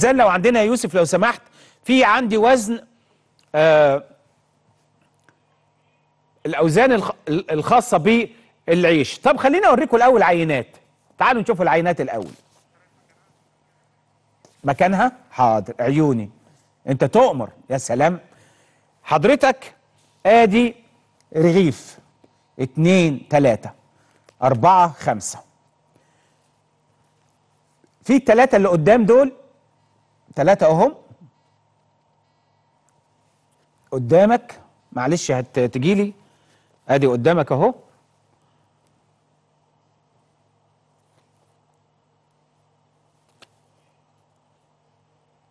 زال لو عندنا يا يوسف لو سمحت في عندي وزن آه الاوزان الخاصه بالعيش طب خليني اوريكم الاول عينات تعالوا نشوف العينات الاول مكانها حاضر عيوني انت تؤمر يا سلام حضرتك ادي رغيف اتنين تلاتة اربعة خمسة في التلاتة اللي قدام دول تلاتة اهم قدامك معلش هتجيلي ادي قدامك اهو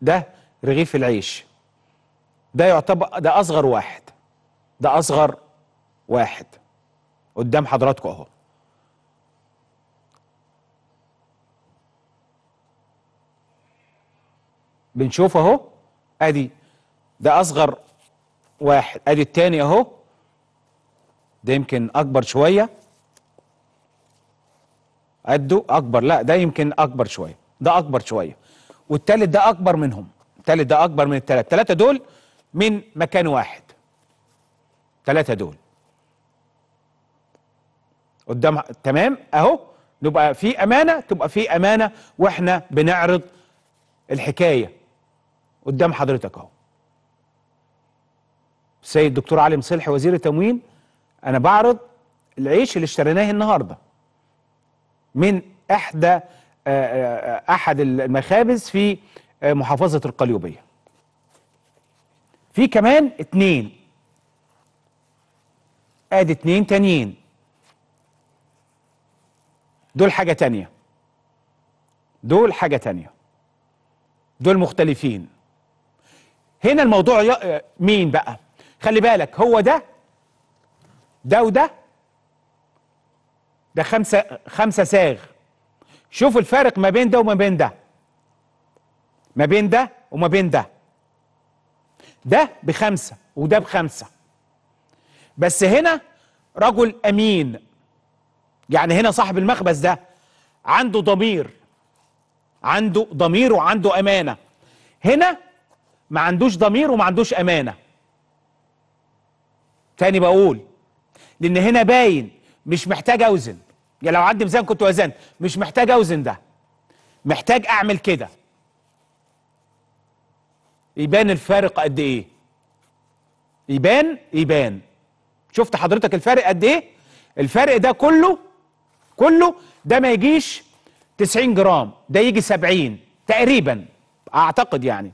ده رغيف العيش ده يعتبر ده اصغر واحد ده اصغر واحد قدام حضراتكم اهو بنشوف اهو ادي ده اصغر واحد ادي التاني اهو ده يمكن اكبر شويه قده اكبر لا ده يمكن اكبر شويه ده اكبر شويه والتالت ده اكبر منهم التالت ده اكبر من التلاته التلاته دول من مكان واحد التلاته دول قدام تمام اهو نبقى في امانه تبقى في امانه واحنا بنعرض الحكايه قدام حضرتك اهو السيد الدكتور علي مصلح وزير التموين انا بعرض العيش اللي اشتريناه النهارده من احدى آه، آه، احد المخابز في آه، محافظه القليوبيه في كمان اتنين ادي اتنين تانيين دول حاجه تانيه دول حاجه تانيه دول مختلفين هنا الموضوع ي... آه، مين بقى خلي بالك هو ده ده وده ده خمسة خمسة ساغ شوف الفارق ما بين ده وما بين ده ما بين ده وما بين ده ده بخمسة وده بخمسة بس هنا رجل أمين يعني هنا صاحب المخبز ده عنده ضمير عنده ضمير وعنده أمانة هنا ما عندوش ضمير وما عندوش امانه تاني بقول لان هنا باين مش محتاج اوزن يعني لو عندي ميزان كنت وزنت مش محتاج اوزن ده محتاج اعمل كده يبان الفارق قد ايه يبان يبان شفت حضرتك الفارق قد ايه الفارق ده كله كله ده ما يجيش 90 جرام ده يجي 70 تقريبا اعتقد يعني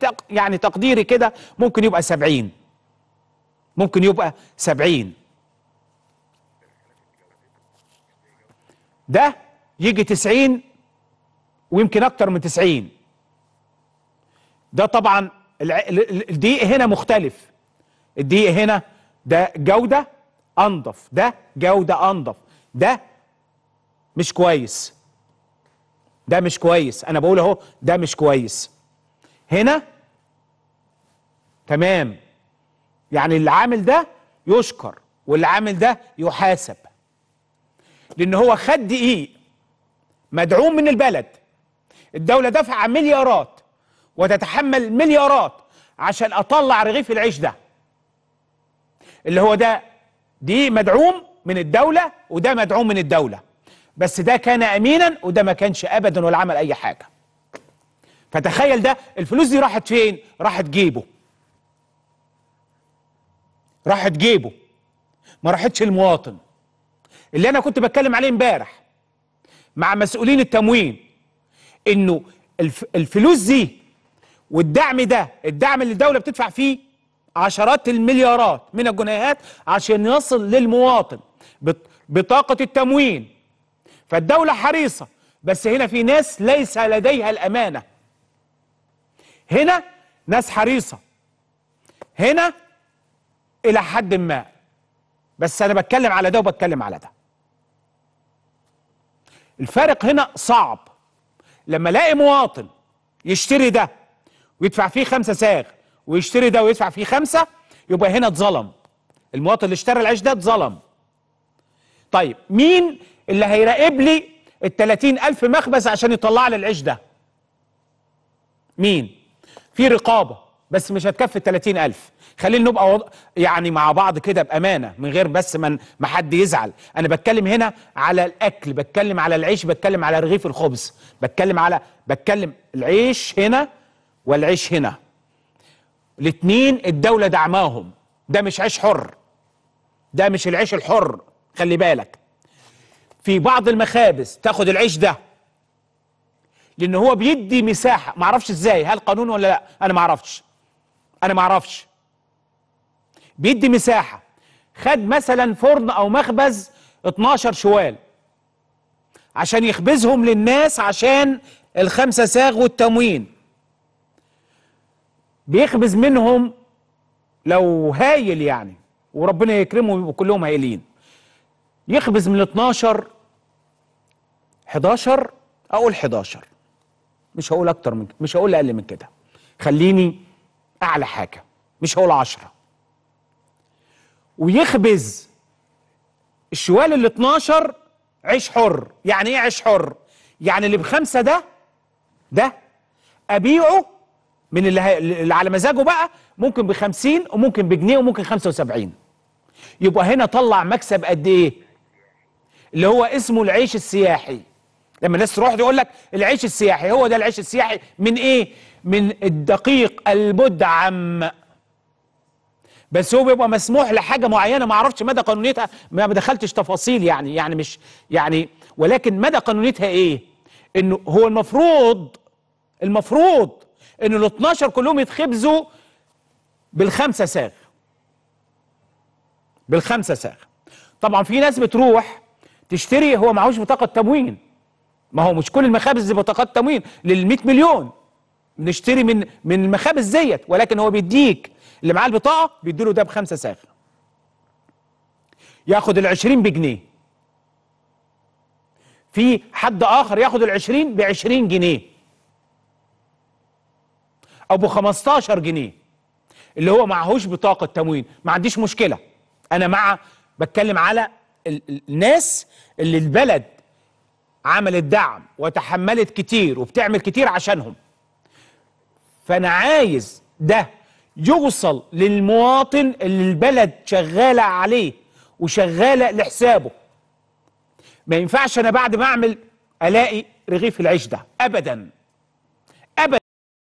تق يعني تقديري كده ممكن يبقى 70 ممكن يبقى 70 ده يجي 90 ويمكن اكتر من 90 ده طبعا الدقيق هنا مختلف الدقيق هنا ده جودة انضف ده جودة انضف ده مش كويس ده مش كويس انا بقول اهو ده مش كويس هنا تمام يعني اللي عامل ده يشكر واللي عامل ده يحاسب لان هو خد دقيق مدعوم من البلد الدولة دفع مليارات وتتحمل مليارات عشان اطلع رغيف العيش ده اللي هو ده دي مدعوم من الدولة وده مدعوم من الدولة بس ده كان امينا وده ما كانش ابدا ولا عمل اي حاجه فتخيل ده الفلوس دي راحت فين راحت جيبه راحت جيبه ما راحتش المواطن اللي انا كنت بتكلم عليه امبارح مع مسؤولين التموين انه الفلوس دي والدعم ده الدعم اللي الدوله بتدفع فيه عشرات المليارات من الجنيهات عشان يصل للمواطن بطاقه التموين فالدولة حريصة بس هنا في ناس ليس لديها الأمانة هنا ناس حريصة هنا إلى حد ما بس أنا بتكلم على ده وبتكلم على ده الفارق هنا صعب لما الاقي مواطن يشتري ده ويدفع فيه خمسة ساغ ويشتري ده ويدفع فيه خمسة يبقى هنا اتظلم المواطن اللي اشترى العيش ده اتظلم طيب مين اللي هيراقب لي ال 30000 مخبز عشان يطلع لي العيش ده مين في رقابه بس مش هتكفي ال 30000 خلينا نبقى وض... يعني مع بعض كده بامانه من غير بس من ما حد يزعل انا بتكلم هنا على الاكل بتكلم على العيش بتكلم على رغيف الخبز بتكلم على بتكلم العيش هنا والعيش هنا الاثنين الدوله دعماهم ده مش عيش حر ده مش العيش الحر خلي بالك في بعض المخابز تاخد العيش ده لان هو بيدي مساحه ما اعرفش ازاي هل قانون ولا لا انا ما اعرفش انا ما اعرفش بيدي مساحه خد مثلا فرن او مخبز 12 شوال عشان يخبزهم للناس عشان الخمسه ساغ والتموين بيخبز منهم لو هايل يعني وربنا يكرمه ويبقوا كلهم هايلين يخبز من 12 11 اقول 11 مش هقول اكتر من مش هقول اقل من كده خليني اعلى حاجه مش هقول 10 ويخبز الشوال ال 12 عيش حر يعني ايه عيش حر يعني اللي بخمسه ده ده ابيعه من اللي, اللي على مزاجه بقى ممكن ب 50 وممكن بجنيه وممكن 75 يبقى هنا طلع مكسب قد ايه اللي هو اسمه العيش السياحي لما الناس تروح يقول لك العيش السياحي هو ده العيش السياحي من ايه من الدقيق المدعم بس هو بيبقى مسموح لحاجه معينه ما اعرفش مدى قانونيتها ما دخلتش تفاصيل يعني يعني مش يعني ولكن مدى قانونيتها ايه انه هو المفروض المفروض ان ال 12 كلهم يتخبزوا بالخمسه ساغ بالخمسه ساغ طبعا في ناس بتروح تشتري هو معهوش بطاقه تموين ما هو مش كل المخابز دي بطاقات تموين لل 100 مليون بنشتري من من المخابز ديت ولكن هو بيديك اللي معاه البطاقه بيديله ده بخمسه ساغ ياخد ال 20 بجنيه في حد اخر ياخد ال 20 ب 20 جنيه او ب 15 جنيه اللي هو معهوش بطاقه تموين ما عنديش مشكله انا مع بتكلم على الناس اللي البلد عملت دعم وتحملت كتير وبتعمل كتير عشانهم فانا عايز ده يوصل للمواطن اللي البلد شغاله عليه وشغاله لحسابه ما ينفعش انا بعد ما اعمل الاقي رغيف العيش ده ابدا